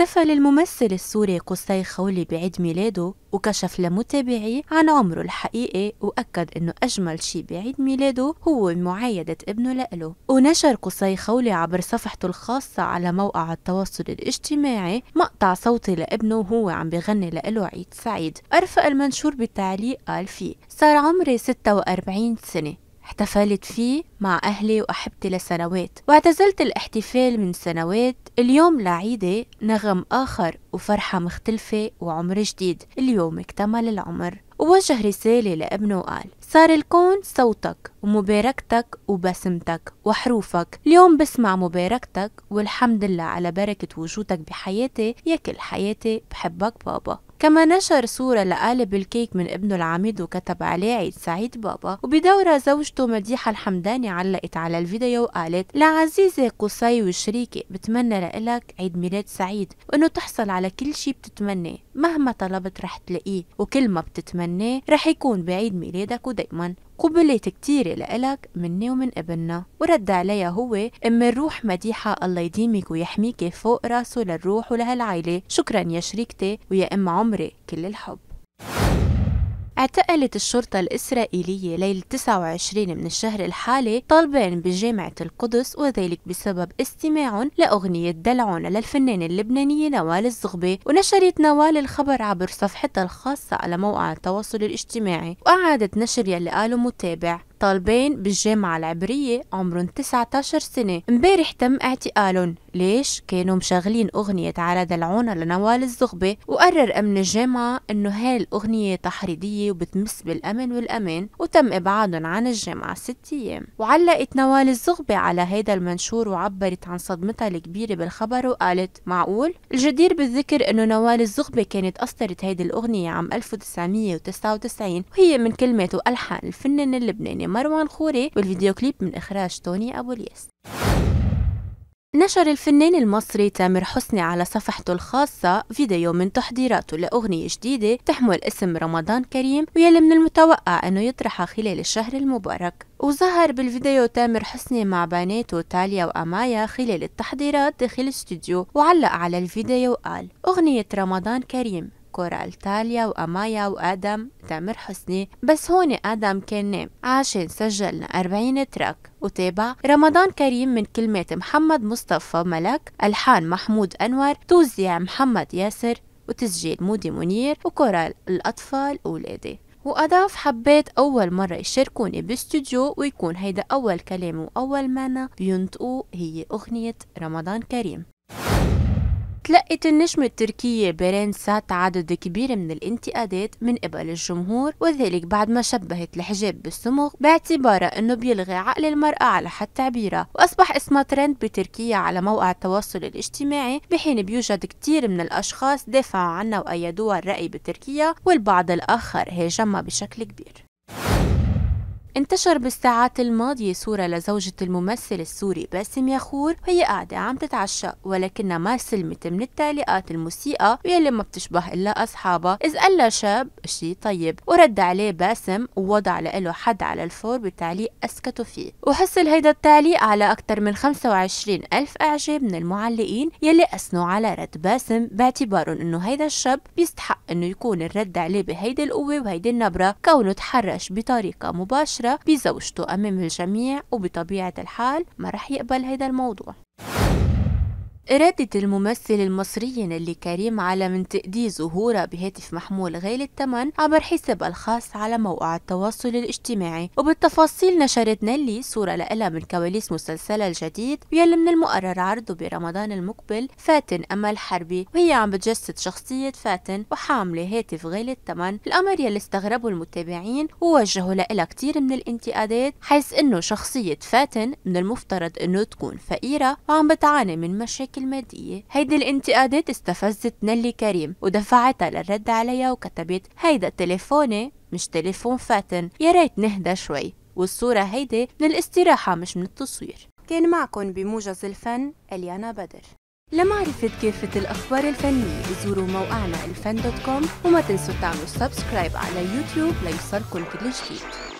احتفل الممثل السوري قصي خولي بعيد ميلاده وكشف لمتابعيه عن عمره الحقيقي وأكد أنه أجمل شي بعيد ميلاده هو معايدة ابنه لإله ونشر قصي خولي عبر صفحته الخاصة على موقع التواصل الاجتماعي مقطع صوتي لابنه وهو عم بغني لإله عيد سعيد أرفق المنشور بتعليق قال فيه صار عمري 46 سنة احتفلت فيه مع أهلي وأحبتي لسنوات واعتزلت الاحتفال من سنوات اليوم لعيدة نغم آخر وفرحة مختلفة وعمر جديد اليوم اكتمل العمر ووجه رسالة لابنه وقال صار الكون صوتك ومباركتك وبسمتك وحروفك اليوم بسمع مباركتك والحمد لله على بركة وجودك بحياتي يا كل حياتي بحبك بابا كما نشر صورة لقالب الكيك من ابنه العميد وكتب عليه عيد سعيد بابا وبدورة زوجته مديحة الحمداني علقت على الفيديو وقالت لعزيزة قصي وشريكي بتمنى لإلك عيد ميلاد سعيد وإنه تحصل على كل شي بتتمناه مهما طلبت رح تلاقيه وكل ما بتتمناه رح يكون بعيد ميلادك ودايما قبلت كتير لإلك مني ومن ابننا ورد عليها هو أم الروح مديحة الله يديمك ويحميك فوق راسه للروح ولهالعيلة شكرا يا شريكتي ويا أم عمري كل الحب اعتقلت الشرطة الإسرائيلية ليلة 29 من الشهر الحالي طالبين بجامعة القدس وذلك بسبب استماع لأغنية دلعون للفنانة اللبنانية نوال الزغبي ونشرت نوال الخبر عبر صفحتها الخاصة على موقع التواصل الاجتماعي وأعادت نشر يلي قالوا متابع طالبين بالجامعة العبرية عمرهم 19 سنة امبارح تم اعتقالهم ليش كانوا مشغلين أغنية على دلعونا لنوال الزغبة وقرر أمن الجامعة إنه هاي الأغنية تحريضية وبتمس بالأمن والأمان وتم إبعادهم عن الجامعة ست أيام وعلقت نوال الزغبة على هيدا المنشور وعبرت عن صدمتها الكبيرة بالخبر وقالت معقول الجدير بالذكر إنه نوال الزغبة كانت أصدرت هيدي الأغنية عام 1999 وهي من كلمات وألحان الفنان اللبناني مروان خوري والفيديو كليب من إخراج توني أبو الياس نشر الفنان المصري تامر حسني على صفحته الخاصة فيديو من تحضيراته لأغنية جديدة تحمل اسم رمضان كريم ويلي من المتوقع أنه يطرحها خلال الشهر المبارك وظهر بالفيديو تامر حسني مع بناته تاليا وأمايا خلال التحضيرات داخل الاستوديو وعلق على الفيديو وقال أغنية رمضان كريم التاليا وأمايا وآدم تامر حسني بس هون آدم كان نام عشان سجلنا 40 تراك وتابع رمضان كريم من كلمات محمد مصطفى ملك ألحان محمود أنور توزيع محمد ياسر وتسجيل مودي منير وكورال الأطفال أولادي وأضاف حبيت أول مرة يشاركوني باستوديو ويكون هيدا أول كلام وأول معنى بينطقوه هي أغنية رمضان كريم تلقت النجمة التركية بيرين سات عدد كبير من الانتقادات من قبل الجمهور وذلك بعد ما شبهت الحجاب بالصمغ باعتبارها انه بيلغي عقل المرأة على حد تعبيرها واصبح اسمها ترند بتركيا على موقع التواصل الاجتماعي بحين بيوجد كتير من الاشخاص دافعوا عنها وايدوها الرأي بتركيا والبعض الاخر هاجمها بشكل كبير انتشر بالساعات الماضية صورة لزوجة الممثل السوري باسم ياخور وهي قاعدة عم تتعشى ولكنها ما سلمت من التعليقات المسيئة ويلي ما بتشبه إلا أصحابها إذ قال شاب بشي طيب ورد عليه باسم ووضع له حد على الفور بتعليق أسكتوا فيه وحصل هيدا التعليق على أكثر من 25 ألف إعجاب من المعلقين يلي أثنوا على رد باسم باعتبارهم إنه هيدا الشاب بيستحق إنه يكون الرد عليه بهيدي القوة وهيدي النبرة كونه تحرش بطريقة مباشرة بزوجته أمام الجميع وبطبيعة الحال ما رح يقبل هيدا الموضوع إرادة الممثل المصري نيلي كريم على من تأدي ظهوره بهاتف محمول غالي الثمن عبر حسابها الخاص على موقع التواصل الاجتماعي وبالتفاصيل نشرت نيلي صورة لها من كواليس مسلسلها الجديد يلي من المقرر عرضه برمضان المقبل فاتن أمل حربي وهي عم بتجسد شخصية فاتن وحاملة هاتف غالي الثمن الأمر يلي استغربه المتابعين ووجهوا لها كتير من الانتقادات حيث إنه شخصية فاتن من المفترض إنه تكون فقيرة وعم بتعاني من مشاكل المادية هيدي الانتقادات استفزت نيلي كريم ودفعتها للرد عليها وكتبت هيدا تليفوني مش تليفون فاتن يا ريت نهدى شوي والصورة هيدي من الاستراحة مش من التصوير كان معكم بموجز الفن اليانا بدر لمعرفة كافة الأخبار الفنية زوروا موقعنا الفن دوت كوم وما تنسوا تعملوا سبسكرايب على يوتيوب ليصلكم كل جديد